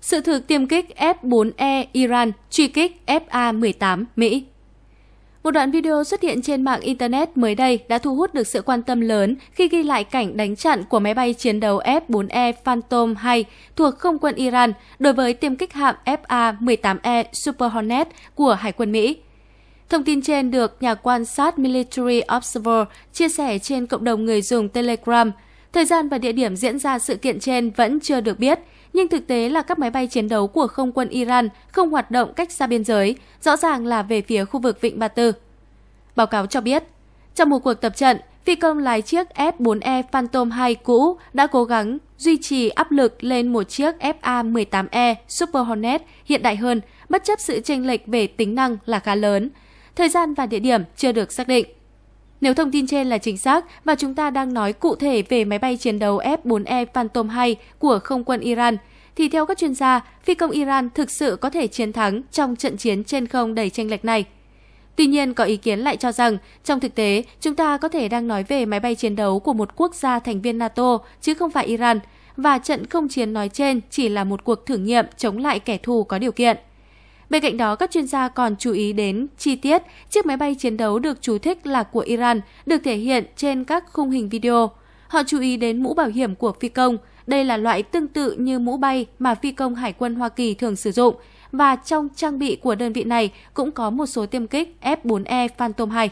Sự thực tiêm kích F4E Iran truy kích FA-18 Mỹ một đoạn video xuất hiện trên mạng Internet mới đây đã thu hút được sự quan tâm lớn khi ghi lại cảnh đánh chặn của máy bay chiến đấu F-4E Phantom 2 thuộc không quân Iran đối với tiêm kích hạm FA-18E Super Hornet của Hải quân Mỹ. Thông tin trên được nhà quan sát Military Observer chia sẻ trên cộng đồng người dùng Telegram – Thời gian và địa điểm diễn ra sự kiện trên vẫn chưa được biết, nhưng thực tế là các máy bay chiến đấu của không quân Iran không hoạt động cách xa biên giới, rõ ràng là về phía khu vực Vịnh Ba Tư. Báo cáo cho biết, trong một cuộc tập trận, phi công lái chiếc F-4E Phantom 2 cũ đã cố gắng duy trì áp lực lên một chiếc FA-18E Super Hornet hiện đại hơn, bất chấp sự chênh lệch về tính năng là khá lớn. Thời gian và địa điểm chưa được xác định. Nếu thông tin trên là chính xác và chúng ta đang nói cụ thể về máy bay chiến đấu F-4E Phantom 2 của không quân Iran, thì theo các chuyên gia, phi công Iran thực sự có thể chiến thắng trong trận chiến trên không đầy tranh lệch này. Tuy nhiên, có ý kiến lại cho rằng, trong thực tế, chúng ta có thể đang nói về máy bay chiến đấu của một quốc gia thành viên NATO, chứ không phải Iran, và trận không chiến nói trên chỉ là một cuộc thử nghiệm chống lại kẻ thù có điều kiện. Bên cạnh đó, các chuyên gia còn chú ý đến chi tiết chiếc máy bay chiến đấu được chú thích là của Iran được thể hiện trên các khung hình video. Họ chú ý đến mũ bảo hiểm của phi công. Đây là loại tương tự như mũ bay mà phi công Hải quân Hoa Kỳ thường sử dụng và trong trang bị của đơn vị này cũng có một số tiêm kích F4E Phantom 2.